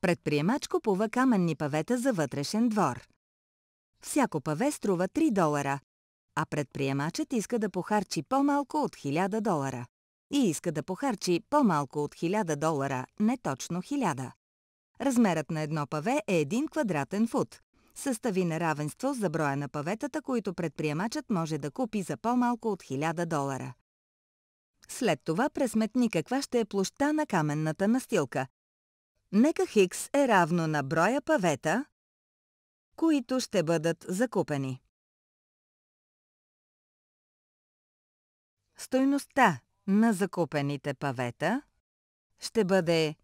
Предприемач купува каменни павета за вътрешен двор. Всяко паве струва 3 долара, а предприемачът иска да похарчи по-малко от 1000 долара. И иска да похарчи по-малко от 1000 долара, не точно 1000. Размерът на едно паве е 1 квадратен фут. Състави неравенство за броя на паветата, които предприемачът може да купи за по-малко от 1000 долара. След това пресметни каква ще е площта на каменната настилка, Нека Хикс е равно на броя павета, които ще бъдат закупени. Стойността на закупените павета ще бъде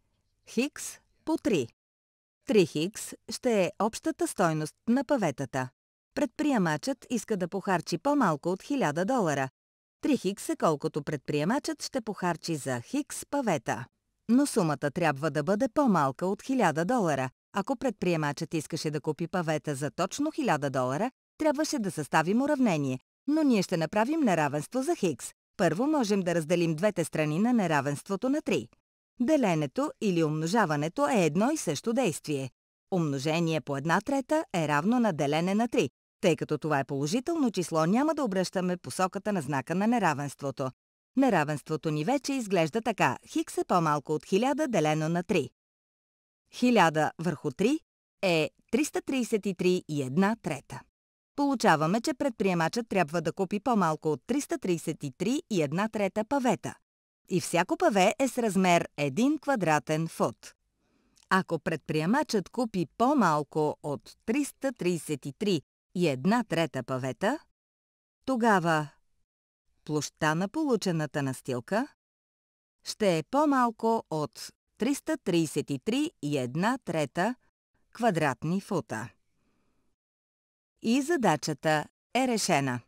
Хикс по 3. 3 Хикс ще е общата стойност на паветата. Предприемачът иска да похарчи по-малко от 1000 долара. 3 Хикс е колкото предприемачът ще похарчи за Хикс павета но сумата трябва да бъде по-малка от 1000 долара. Ако предприемачът искаше да купи павета за точно 1000 долара, трябваше да съставим уравнение, но ние ще направим неравенство за Хикс. Първо можем да разделим двете страни на неравенството на 3. Деленето или умножаването е едно и също действие. Умножение по една трета е равно на делене на 3. Тъй като това е положително число, няма да обръщаме посоката на знака на неравенството. Неравенството ни вече изглежда така. Хикс е по-малко от 1000 делено на 3. 1000 върху 3 е 333 и 1 трета. Получаваме, че предприемачът трябва да купи по-малко от 333 и 1 трета павета. И всяко паве е с размер 1 квадратен фут. Ако предприемачът купи по-малко от 333 и 1 трета павета, тогава площта на получената настилка ще е по-малко от 333,1 трета квадратни фута. И задачата е решена.